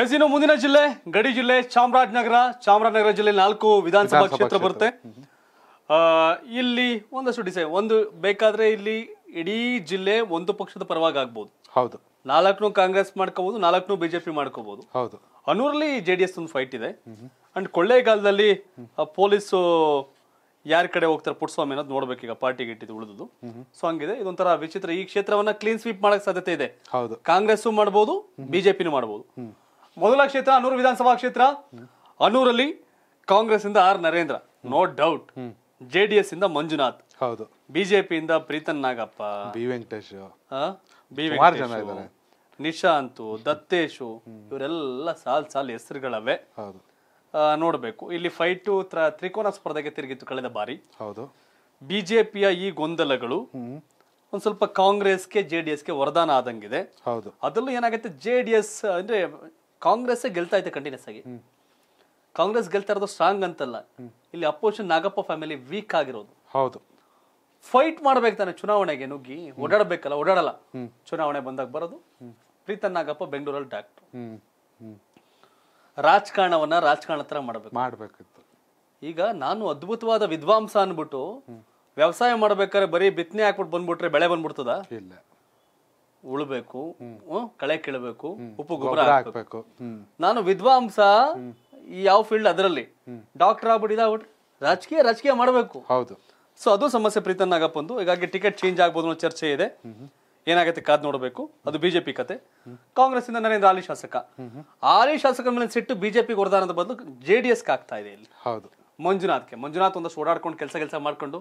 S ಮುಂದಿನ ಜಿಲ್ಲೆ ಗಡಿ ಜಿಲ್ಲೆ ಚಾಮರಾಜನಗರ ಚಾಮರಾಜನಗರ ಜಿಲ್ಲೆ ನಾಲ್ಕು ವಿಧಾನಸಭಾ ಕ್ಷೇತ್ರ ಬರುತ್ತೆ ಇಲ್ಲಿ ಒಂದಷ್ಟು ಡಿಸೈನ್ ಒಂದು ಬೇಕಾದ್ರೆ ಇಲ್ಲಿ ಇಡೀ ಜಿಲ್ಲೆ ಒಂದು ಪಕ್ಷದ ಪರವಾಗಿ ಆಗ್ಬಹುದು ಹೌದು ನಾಲ್ಕನೂ ಕಾಂಗ್ರೆಸ್ ಮಾಡ್ಕೋಬಹುದು ನಾಲ್ಕನೂ ಬಿಜೆಪಿ ಮಾಡ್ಕೋಬಹುದು ಹೌದು ಅನೂರಲ್ಲಿ ಜೆ ಡಿ ಎಸ್ ಒಂದು ಫೈಟ್ ಇದೆ ಅಂಡ್ ಕೊಳ್ಳೇಗಾಲದಲ್ಲಿ ಪೊಲೀಸು ಯಾರ ಕಡೆ ಹೋಗ್ತಾರೆ ಪುಟ್ಸ್ವಾಮಿ ಅನ್ನೋದು ನೋಡ್ಬೇಕು ಈಗ ಪಾರ್ಟಿಗೆ ಇಟ್ಟಿದ್ದು ಉಳಿದುದು ಸೊ ಹಂಗಿದೆ ಇದೊಂಥರ ವಿಚಿತ್ರ ಈ ಕ್ಷೇತ್ರವನ್ನ ಕ್ಲೀನ್ ಸ್ವೀಪ್ ಮಾಡಕ್ ಸಾಧ್ಯತೆ ಇದೆ ಹೌದು ಕಾಂಗ್ರೆಸ್ ಮಾಡಬಹುದು ಬಿಜೆಪಿನೂ ಮಾಡಬಹುದು ಮೊದಲ ಕ್ಷೇತ್ರ ಅನೂರು ವಿಧಾನಸಭಾ ಕ್ಷೇತ್ರ ಅನೂರಲ್ಲಿ ಕಾಂಗ್ರೆಸ್ ಇಂದ R Narendra no doubt J D S ಇಂದ ಮಂಜುನಾಥ್ ಹೌದು ಬಿಜೆಪಿಯಿಂದ ಪ್ರೀತನ್ ನಾಗಪ್ಪ ಬಿ ವೆಂಕಟೇಶ್ ಬಿ ನಿಶಾಂತು ದತ್ತೇಶು ಇವರೆಲ್ಲ ಸಾಲ್ ಸಾಲ್ ಹೆಸರುಗಳವೆ ನೋಡಬೇಕು ಇಲ್ಲಿ ಫೈಟ್ ತ್ರಿಕೋನ ಸ್ಪರ್ಧೆಗೆ ತಿರುಗಿತ್ತು ಕಳೆದ ಬಾರಿ ಹೌದು ಬಿಜೆಪಿಯ ಈ ಗೊಂದಲಗಳು ಒಂದ್ ಸ್ವಲ್ಪ ಕಾಂಗ್ರೆಸ್ಗೆ ಜೆ ಡಿ ಎಸ್ಗೆ ವರದಾನ ಆದಂಗಿದೆ ಹೌದು ಅದರಲ್ಲೂ ಏನಾಗುತ್ತೆ ಜೆ ಡಿ ಎಸ್ ಅಂದ್ರೆ ಕಾಂಗ್ರೆಸ್ ಗೆಲ್ತಾ ಇದೆ ಕಂಟಿನ್ಯೂಸ್ ಆಗಿ ಕಾಂಗ್ರೆಸ್ ಗೆಲ್ತಾ ಇರೋದು ಸ್ಟ್ರಾಂಗ್ ಅಂತಲ್ಲ ಇಲ್ಲಿ ಅಪೋಸಿಷನ್ ನಾಗಪ್ಪ ಫ್ಯಾಮಿಲಿ ವೀಕ್ ಆಗಿರೋದು ಹೌದು ಫೈಟ್ ಮಾಡ್ಬೇಕು ತಾನೆ ಚುನಾವಣೆಗೆ ನುಗ್ಗಿ ಓಡಾಡಬೇಕಲ್ಲ ಓಡಾಡಲ್ಲ ಚುನಾವಣೆ ಬಂದಾಗ ಬರೋದು ಪ್ರೀತನ್ ನಾಗಪ್ಪ ಬೆಂಗಳೂರಲ್ಲಿ ಡಾಕ್ಟರ್ ರಾಜಕಾರಣವನ್ನ ರಾಜಕಾರಣ ತರ ಮಾಡಬೇಕು ಮಾಡ್ಬೇಕಿತ್ತು ಈಗ ನಾನು ಅದ್ಭುತವಾದ ವಿದ್ವಾಂಸ ಅನ್ಬಿಟ್ಟು ವ್ಯವಸಾಯ ಮಾಡ್ಬೇಕಾದ್ರೆ ಬರೀ ಬಿತ್ತನೆ ಹಾಕ್ಬಿಟ್ಟು ಬಂದ್ಬಿಟ್ರೆ ಬೆಳೆ ಬಂದ್ಬಿಡ್ತದ ಇಲ್ಲ ಉಳ್ಬೇಕು ಕಳೆ ಕೀಳಬೇಕು ಉಪ್ಪು ಗೊಬ್ಬರ ಹಾಕ್ಬೇಕು ನಾನು ವಿದ್ವಾಂಸ ಯಾವ ಫೀಲ್ಡ್ ಅದರಲ್ಲಿ ಡಾಕ್ಟರ್ ಆಗ್ಬಿಟ್ಟು ರಾಜಕೀಯ ರಾಜಕೀಯ ಮಾಡಬೇಕು ಹೌದು ಸೊ ಅದು ಸಮಸ್ಯೆ ಪ್ರೀತನ್ ನಾಗಪ್ಪಂದು ಹೀಗಾಗಿ ಟಿಕೆಟ್ ಚೇಂಜ್ ಆಗ್ಬೋದು ಅನ್ನೋ ಚರ್ಚೆ ಇದೆ ಏನಾಗುತ್ತೆ ಕಾದ್ ನೋಡಬೇಕು ಅದು ಬಿಜೆಪಿ ಕತೆ ಕಾಂಗ್ರೆಸ್ ಇಂದ ನರೇಂದ್ರ ಆಲಿ ಶಾಸಕ ಆಲಿ ಶಾಸಕ ಮೇಲೆ ಸಿಟ್ಟು ಬಿಜೆಪಿ ವರದಾನದ ಬದಲು ಜೆ ಡಿ ಆಗ್ತಾ ಇದೆ ಇಲ್ಲಿ ಹೌದು ಮಂಜುನಾಥ್ಗೆ ಮಂಜುನಾಥ್ ಒಂದಷ್ಟು ಓಡಾಡ್ಕೊಂಡು ಕೆಲಸ ಕೆಲಸ ಮಾಡ್ಕೊಂಡು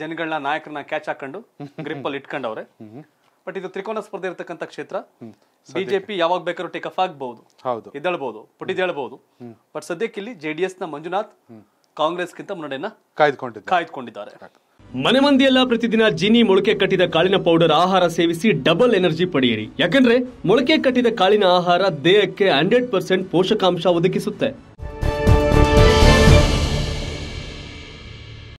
ಜನಗಳನ್ನ ನಾಯಕರನ್ನ ಕ್ಯಾಚ್ ಹಾಕೊಂಡು ಗ್ರಿಪ್ಪಲ್ಲಿ ಇಟ್ಕೊಂಡವ್ರೆ ಬಟ್ ಇದು ತ್ರಿಕೋನ ಸ್ಪರ್ಧೆ ಇರತಕ್ಕಂತ ಕ್ಷೇತ್ರ ಬಿಜೆಪಿ ಯಾವಾಗ ಬೇಕಾದ್ರೂ ಟೇಕ್ ಅಫ್ ಆಗಬಹುದು ಹೌದು ಎದ್ದೇಳಬಹುದು ಪುಟಿದೇಳಬಹುದು ಬಟ್ ಸದ್ಯಕ್ಕೆ ಇಲ್ಲಿ ಜೆಡಿಎಸ್ ನ ಮಂಜುನಾಥ್ ಕಾಂಗ್ರೆಸ್ ಗಿಂತ ಮುನ್ನಡೆಯನ್ನ ಕಾಯ್ದುಕೊಂಡಿದ್ದಾರೆ ಕಾಯ್ದುಕೊಂಡಿದ್ದಾರೆ ಮನೆ ಮಂದಿಯೆಲ್ಲ ಪ್ರತಿದಿನ ಜಿನಿ ಮೊಳಕೆ ಕಟ್ಟಿದ ಕಾಳಿನ ಪೌಡರ್ ಆಹಾರ ಸೇವಿಸಿ ಡಬಲ್ ಎನರ್ಜಿ ಪಡೆಯಿರಿ ಯಾಕಂದ್ರೆ ಮೊಳಕೆ ಕಟ್ಟಿದ ಕಾಳಿನ ಆಹಾರ ದೇಹಕ್ಕೆ ಹಂಡ್ರೆಡ್ ಪರ್ಸೆಂಟ್ ಪೋಷಕಾಂಶ ಒದಗಿಸುತ್ತೆ